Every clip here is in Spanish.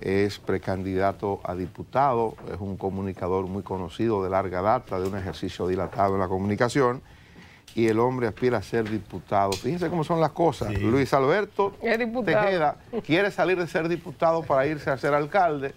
es precandidato a diputado, es un comunicador muy conocido de larga data, de un ejercicio dilatado en la comunicación, y el hombre aspira a ser diputado. Fíjense cómo son las cosas. Luis Alberto Tejeda quiere salir de ser diputado para irse a ser alcalde.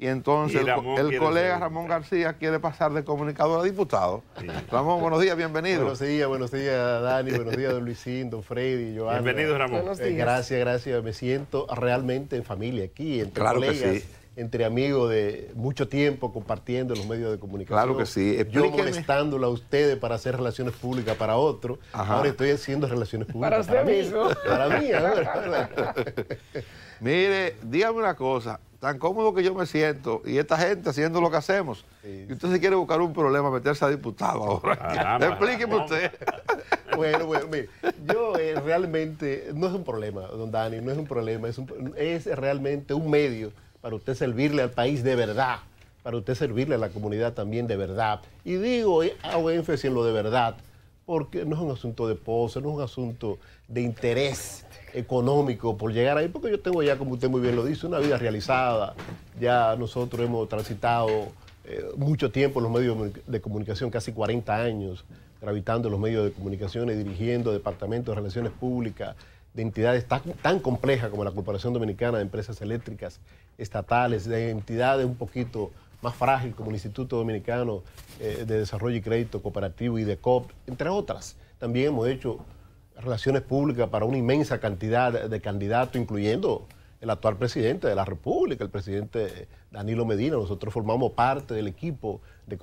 Y entonces el, colega Ramón García quiere pasar de comunicador a diputado. Ramón, buenos días, bienvenido. Buenos días, buenos días, Dani, buenos días, don Luisín, don Freddy, Joan. Bienvenido, Ramón. Eh, gracias, gracias. Me siento realmente en familia aquí, entre claro colegas entre amigos de mucho tiempo compartiendo los medios de comunicación. Claro que sí. Yo molestándola a ustedes para hacer relaciones públicas para otros... Ahora estoy haciendo relaciones públicas para, usted Mismo. Para mí, ¿eh? Mire, dígame una cosa. Tan cómodo que yo me siento y esta gente haciendo lo que hacemos. Y usted se quiere buscar un problema, meterse a diputado ahora. Ah, explíqueme usted. Bueno, bueno, mire, yo eh, realmente, no es un problema, don Dani, no es un problema, es realmente un medio para usted servirle al país de verdad, para usted servirle a la comunidad también de verdad. Y digo, eh, hago énfasis en lo de verdad, porque no es un asunto de pose, no es un asunto de interés económico por llegar ahí, porque yo tengo ya, como usted muy bien lo dice, una vida realizada. Ya nosotros hemos transitado eh, mucho tiempo en los medios de comunicación, casi 40 años, gravitando en los medios de comunicación y dirigiendo departamentos de relaciones públicas, de entidades tan, tan complejas como la Corporación Dominicana de Empresas Eléctricas Estatales, de entidades un poquito más frágil como el Instituto Dominicano eh, de Desarrollo y Crédito Cooperativo y de COP, entre otras. También hemos hecho relaciones públicas para una inmensa cantidad de candidatos, incluyendo el actual presidente de la República, el presidente Danilo Medina. Nosotros formamos parte del equipo de,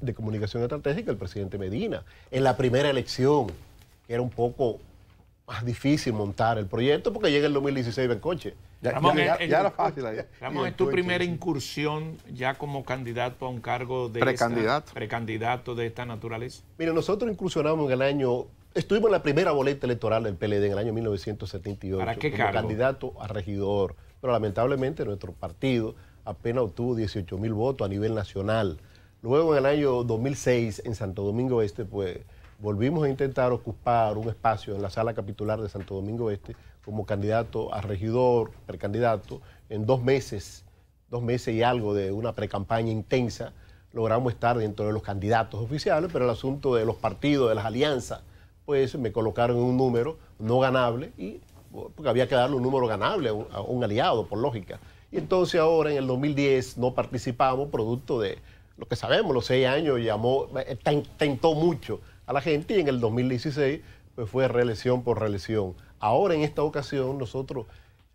de comunicación estratégica, el presidente Medina, en la primera elección, que era un poco más difícil montar el proyecto porque llega el 2016 en coche. Ya, era fácil. es tu primera incursión ya como candidato a un cargo de... Precandidato. precandidato de esta naturaleza. Mira, nosotros incursionamos en el año... Estuvimos en la primera boleta electoral del PLD en el año 1978. ¿Para qué como candidato a regidor. Pero lamentablemente nuestro partido apenas obtuvo 18 mil votos a nivel nacional. Luego en el año 2006 en Santo Domingo Este, pues volvimos a intentar ocupar un espacio en la sala capitular de Santo Domingo Este como candidato a regidor, precandidato, en dos meses, dos meses y algo de una precampaña intensa, logramos estar dentro de los candidatos oficiales, pero el asunto de los partidos, de las alianzas, pues me colocaron en un número no ganable y porque había que darle un número ganable a un, aliado, por lógica. Y entonces ahora en el 2010 no participamos, producto de lo que sabemos, los seis años llamó, eh, tentó mucho a la gente y en el 2016 pues fue reelección por reelección. Ahora en esta ocasión nosotros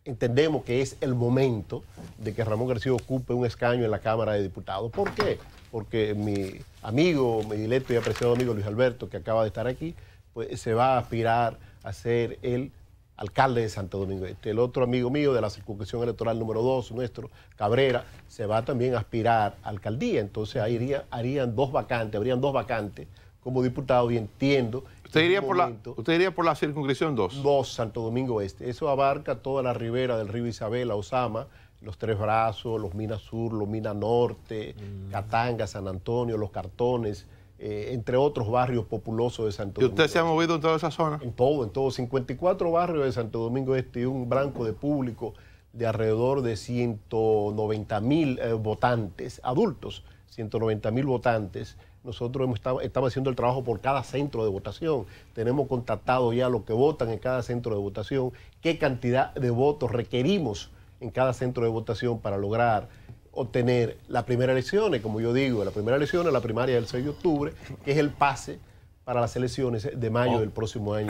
entendemos que es el momento de que Ramón García ocupe un escaño en la Cámara de Diputados. ¿Por qué? Porque mi amigo, mi dileto y apreciado amigo Luis Alberto, que acaba de estar aquí, pues se va a aspirar a ser el alcalde de Santo Domingo. Este, el otro amigo mío de la circunscripción electoral número 2, nuestro, Cabrera, se va también a aspirar a alcaldía. Entonces ahí harían dos vacantes, habrían dos vacantes como diputado y entiendo... ¿Usted iría, por la, ¿Usted por la circunscripción 2? 2, Santo Domingo Este. Eso abarca toda la ribera del río Isabela, Osama, los Tres Brazos, los Minas Sur, los Minas Norte, mm. Catanga, San Antonio, los Cartones, eh, entre otros barrios populosos de Santo Domingo. ¿Y usted se ha este. movido en toda esa zona? En todo, en todo. 54 barrios de Santo Domingo Este y un blanco de público de alrededor de 190 mil eh, votantes adultos. 190 mil votantes, nosotros hemos estado, estamos haciendo el trabajo por cada centro de votación. Tenemos contactado ya los que votan en cada centro de votación, qué cantidad de votos requerimos en cada centro de votación para lograr obtener las primeras elecciones, como yo digo, primera elección, elecciones, la primaria del 6 de octubre, que es el pase para las elecciones de mayo oh. del próximo año.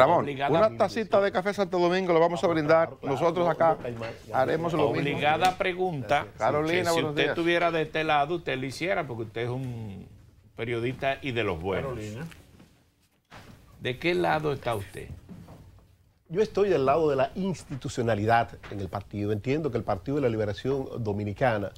una tacita de café Santo Domingo lo vamos a ah, brindar. Nosotros acá haremos lo obligada mismo. Obligada pregunta. Carolina, si usted estuviera de este lado, usted lo hiciera, porque usted es un periodista y de los buenos. Carolina. ¿De qué lado está usted? Yo estoy del lado de la institucionalidad en el partido. Entiendo que el Partido de la Liberación Dominicana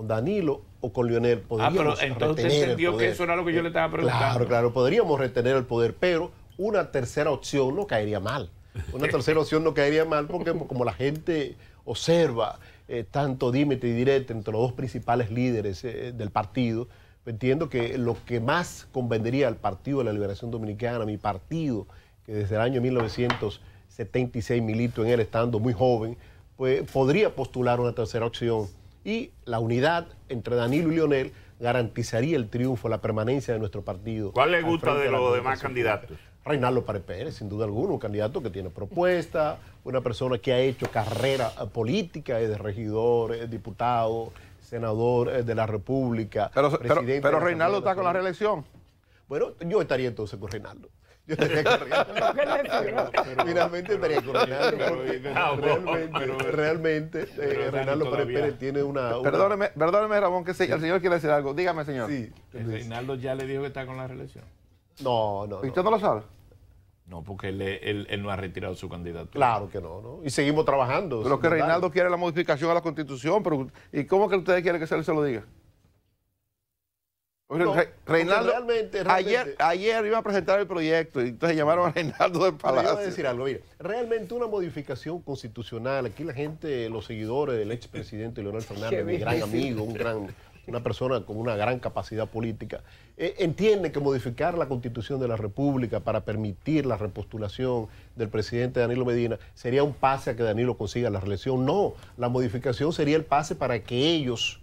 con Danilo o con Lionel ah, podríamos ah, pero entonces entendió que eso era lo que yo le estaba preguntando. Claro, claro, podríamos retener el poder, pero una tercera opción no caería mal. Una tercera opción no caería mal porque como la gente observa eh, tanto dímete y directo entre los dos principales líderes eh, del partido, entiendo que lo que más convendría al Partido de la Liberación Dominicana, mi partido, que desde el año 1976 milito en él, estando muy joven, pues podría postular una tercera opción y la unidad entre Danilo y Lionel garantizaría el triunfo, la permanencia de nuestro partido. ¿Cuál le gusta de, los demás candidatos? Reinaldo Párez Pérez, sin duda alguna, un candidato que tiene propuesta, una persona que ha hecho carrera eh, política, es de regidor, es diputado, senador de la República. pero Reinaldo está con la reelección. Bueno, yo estaría entonces con Reinaldo. Yo estaría corriendo. Finalmente estaría corriendo. Realmente, realmente eh, Reinaldo Pérez Pérez tiene una. Perdóneme, perdóneme, Ramón, que el señor quiere decir algo. Dígame, señor. Sí. Reinaldo ya le dijo que está con la reelección. No, no. ¿Y usted no lo sabe? No, porque él, no ha retirado su candidatura. Claro que no, ¿no? Y seguimos trabajando. Pero que Reinaldo quiere la modificación a la Constitución, pero ¿y cómo que ustedes quieren que se lo diga? realmente, ayer, iba a presentar el proyecto y entonces llamaron a Reinaldo del Palacio. realmente una modificación constitucional, aquí la gente, los seguidores del expresidente Leonel Fernández, mi gran amigo, una persona con una gran capacidad política, entienden eh, entiende que modificar la constitución de la República para permitir la repostulación del presidente Danilo Medina sería un pase a que Danilo consiga la reelección. No, la modificación sería el pase para que ellos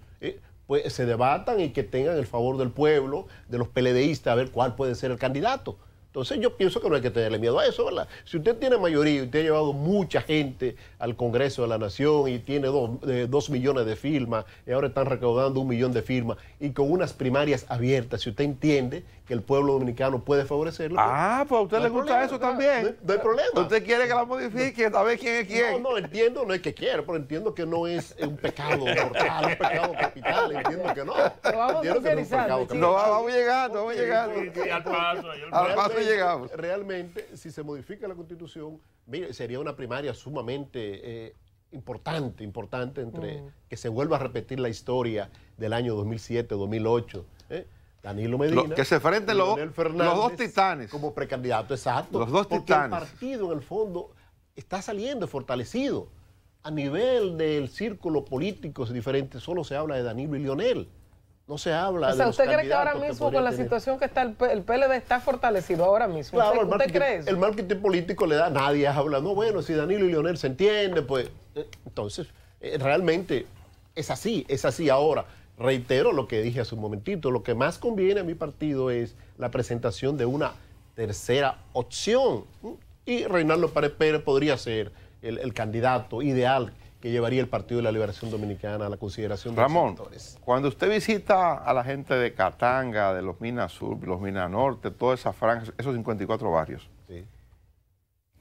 pues, se debatan y que tengan el favor del pueblo, de los peledeístas, a ver cuál puede ser el candidato. Entonces yo pienso que no hay que tenerle miedo a eso, ¿verdad? Si usted tiene mayoría y usted ha llevado mucha gente al Congreso de la Nación y tiene dos, eh, millones de firmas y ahora están recaudando un millón de firmas y con unas primarias abiertas, si usted entiende que el pueblo dominicano puede favorecerlo. Pues, ah, pues a usted le gusta eso también. No, hay problema. Usted quiere que la modifique, ver quién es quién. No, no, entiendo, no es que quiera, pero entiendo que no es un pecado mortal, un pecado capital, entiendo que no. Vamos entiendo no es un pecado No, vamos a vamos llegando. paso, al paso, al paso. Realmente, si se modifica la constitución, sería una primaria sumamente eh, importante, importante entre que se vuelva a repetir la historia del año 2007, 2008. ¿eh? Danilo Medina. que se enfrenten los, dos titanes. Como precandidato, exacto. Los dos titanes. El partido, en el fondo, está saliendo fortalecido. A nivel del círculo político es diferente, solo se habla de Danilo y Lionel. No se habla. O sea, ¿usted cree que ahora mismo, con la situación que está, el, PLD está fortalecido ahora mismo? Claro, ¿Usted, cree El marketing político le da, nadie habla, no, bueno, si Danilo y Leonel se entienden, pues. Eh, entonces, eh, realmente es así, es así ahora. Reitero lo que dije hace un momentito, lo que más conviene a mi partido es la presentación de una tercera opción. Y Reinaldo Pérez Pérez podría ser el candidato ideal que llevaría el Partido de la Liberación Dominicana a la consideración de Ramón, los sectores. Cuando usted visita a la gente de Catanga, de los Minas Sur, los Minas Norte, toda esa franja, esos 54 barrios,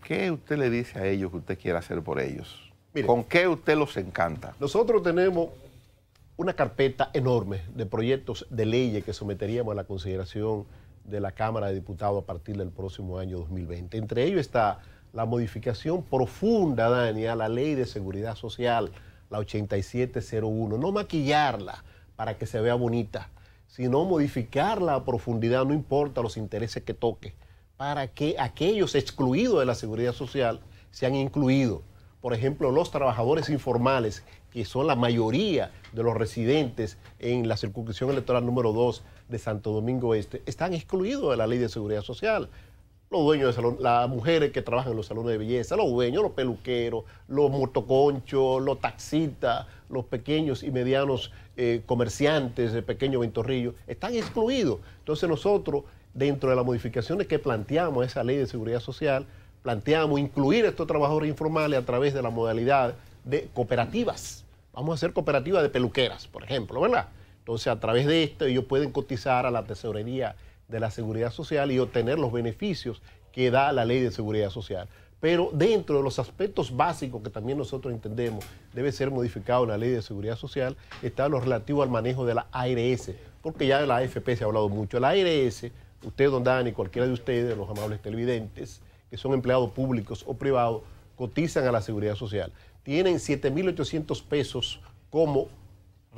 ¿qué usted le dice a ellos que usted quiere hacer por ellos? ¿Con qué usted los encanta? Nosotros tenemos una carpeta enorme de proyectos de leyes que someteríamos a la consideración de la Cámara de Diputados a partir del próximo año 2020. Entre ellos está la modificación profunda, Dani, a la ley de seguridad social, la 8701. No maquillarla para que se vea bonita, sino modificarla a profundidad, no importa los intereses que toque, para que aquellos excluidos de la seguridad social sean incluidos. Por ejemplo, los trabajadores informales, que son la mayoría de los residentes en la circunscripción electoral número 2 de Santo Domingo Este, están excluidos de la ley de seguridad social los dueños de salón, las mujeres que trabajan en los salones de belleza, los dueños, los peluqueros, los motoconchos, los taxistas, los pequeños y medianos eh, comerciantes, de pequeño ventorrillo, están excluidos. Entonces nosotros, dentro de las modificaciones que planteamos esa ley de seguridad social, planteamos incluir a estos trabajadores informales a través de la modalidad de cooperativas. Vamos a hacer cooperativas de peluqueras, por ejemplo, ¿verdad? Entonces, a través de esto ellos pueden cotizar a la tesorería de la seguridad social y obtener los beneficios que da la ley de seguridad social. Pero dentro de los aspectos básicos que también nosotros entendemos debe ser modificado la ley de seguridad social está lo relativo al manejo de la ARS, porque ya de la AFP se ha hablado mucho. La ARS, usted, don Dani, cualquiera de ustedes, los amables televidentes, que son empleados públicos o privados, cotizan a la seguridad social. Tienen 7.800 pesos como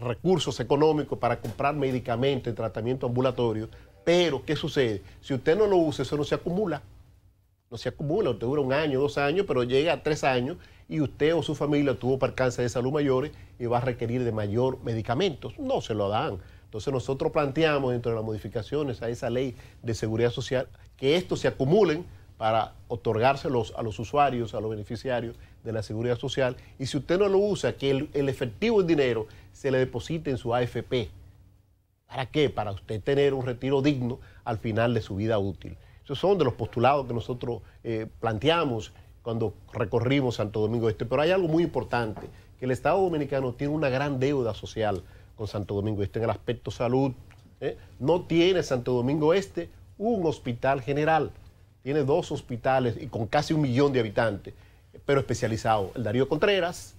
recursos económicos para comprar medicamentos tratamiento ambulatorio, pero, ¿qué sucede? Si usted no lo usa, eso no se acumula. No se acumula, usted dura un año, dos años, pero llega a tres años y usted o su familia tuvo percance de salud mayores y va a requerir de mayor medicamentos. No se lo dan. Entonces nosotros planteamos dentro de las modificaciones a esa ley de seguridad social que estos se acumulen para otorgárselos a los usuarios, a los beneficiarios de la seguridad social. Y si usted no lo usa, que el, el efectivo, el dinero, se le deposite en su AFP. ¿Para qué? Para usted tener un retiro digno al final de su vida útil. Esos son de los postulados que nosotros eh, planteamos cuando recorrimos Santo Domingo Este. Pero hay algo muy importante, que el Estado Dominicano tiene una gran deuda social con Santo Domingo Este en el aspecto salud. ¿eh? No tiene Santo Domingo Este un hospital general, tiene dos hospitales y con casi un millón de habitantes, pero especializado. El Darío Contreras,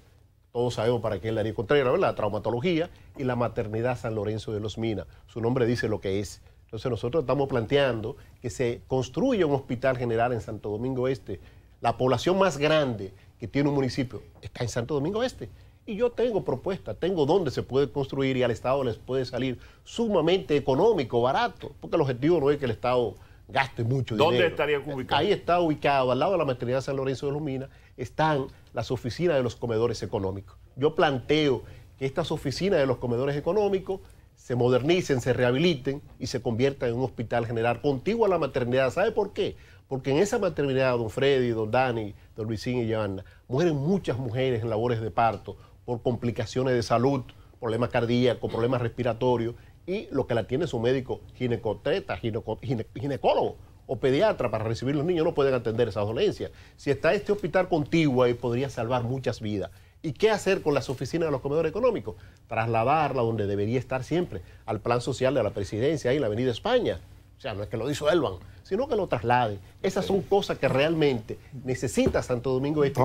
todos sabemos para qué es la Contreras, La traumatología y la maternidad San Lorenzo de los Minas. Su nombre dice lo que es. Entonces nosotros estamos planteando que se construya un hospital general en Santo Domingo Este. La población más grande que tiene un municipio está en Santo Domingo Este. Y yo tengo propuesta, tengo dónde se puede construir y al Estado les puede salir sumamente económico, barato, porque el objetivo no es que el Estado gaste mucho dinero. ¿Dónde estaría ubicado? Ahí está ubicado, al lado de la maternidad San Lorenzo de los Minas, están las oficinas de los comedores económicos. Yo planteo que estas oficinas de los comedores económicos se modernicen, se rehabiliten y se conviertan en un hospital general contiguo a la maternidad. ¿Sabe por qué? Porque en esa maternidad, don Freddy, don Dani, don Luisín y Giovanna, mueren muchas mujeres en labores de parto por complicaciones de salud, problemas cardíacos, problemas respiratorios y lo que la tiene su médico ginecotreta, ginecólogo o pediatra para recibir los niños no pueden atender esa dolencia Si está este hospital contiguo ahí podría salvar muchas vidas. ¿Y qué hacer con las oficinas de los comedores económicos? Trasladarla donde debería estar siempre, al plan social de la presidencia, ahí en la Avenida España. O sea, no es que lo disuelvan, sino que lo trasladen. Esas son cosas que realmente necesita Santo Domingo Este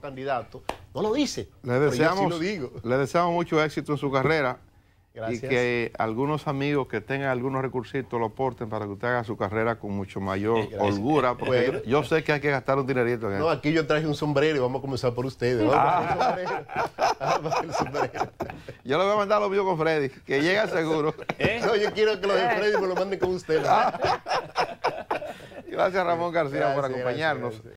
candidato. No lo dice. Le deseamos, le deseamos mucho éxito en su carrera. Y que algunos amigos que tengan algunos recursitos lo aporten para que usted haga su carrera con mucho mayor holgura, porque yo, sé que hay que gastar un dinerito No, aquí yo traje un sombrero y vamos a comenzar por ustedes. Yo le voy a mandar lo mío con Freddy, que llega seguro. ¿Eh? yo quiero que los de Freddy me lo manden con usted. Ah. Gracias Ramón García por acompañarnos.